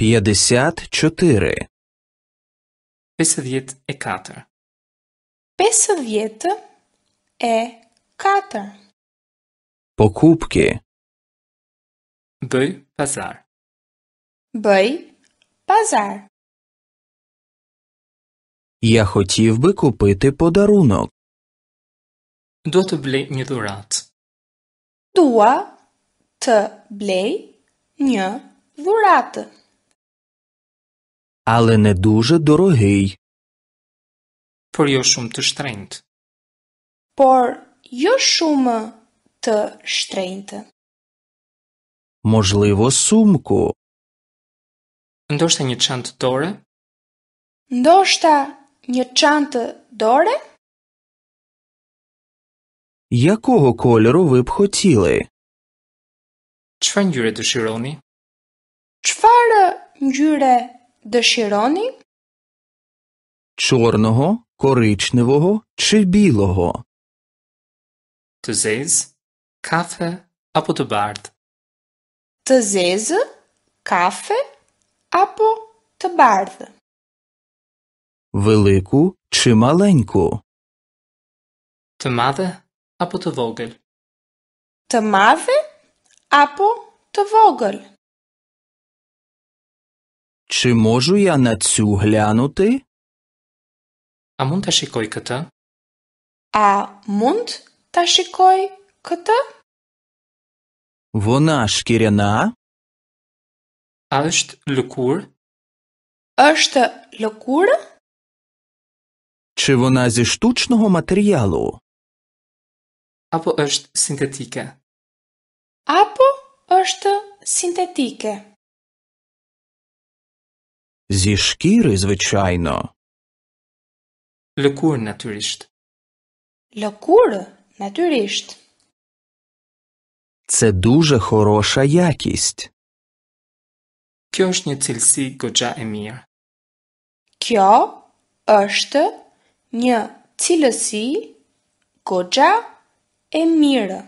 54. Писав'єт екатер. Писав'єт екатер. Покупки. Бей пазар. Бей пазар. Я хотів би купити подарунок. Дота блей не дурат. Дуа т блей не дурат. але не дуже дорогий. Por jo shumë të shtrenjt. Por jo shumë të shtrenjt. Mozhlivo sumku. Ndoshta një çantë dore? Ndoshta një çantë dore? Ja koho koloru vy b khotili? Çfarë ngjyre dëshironi? Çfarë ngjyre Dëshironi? Çornoho, korichnevoho, çi biloho. Të zezë, kafe apo të bardhë? Të zezë, kafe apo të bardhë? Veliku çi malenku? Të madhe apo të vogël? Të madhe apo të vogël? Чи можу я на цю глянути? А мун та шикой ката? А мун та шикой ката? Вона шкиряна? А ешт лукур? Ешт лукур? Чи вона зі штучного матеріалу? Або ешт синтетика? Або ешт синтетика? Zishkiri, zveçajno. Lëkurë, naturisht. Lëkurë, naturisht. Cë duzhe дуже хороша Kjo është një cilësi kodja e mirë. Kjo është një cilësi kodja e mirë.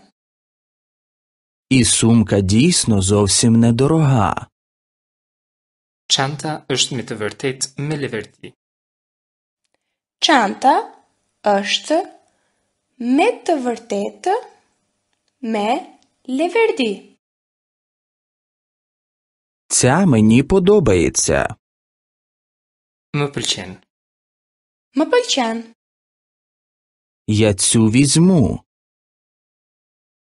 I sumka disno zovsim në doroha. Çanta është me të vërtetë me leverti. Çanta është me të vërtetë me leverdi. Ця мені подобається. Më pëlqen. Më pëlqen. Ja cu vizmu.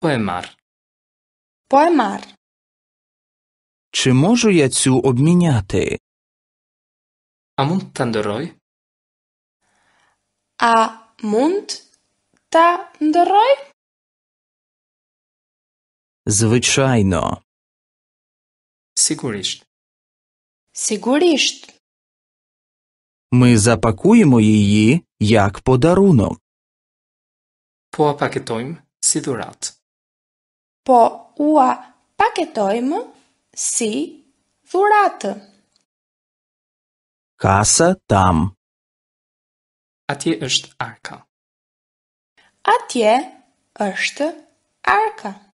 Po e marë. Po e marë. Чи можу я цю обміняти? Амунтандорой? Амунтандорой? Звичайно. Сігурішт. Сігурішт. Ми запакуємо її як подарунок. Поапакетойм сідурат. Поапакетойм Si dhuratë. Kasa tam. Atje është arka. Atje është arka.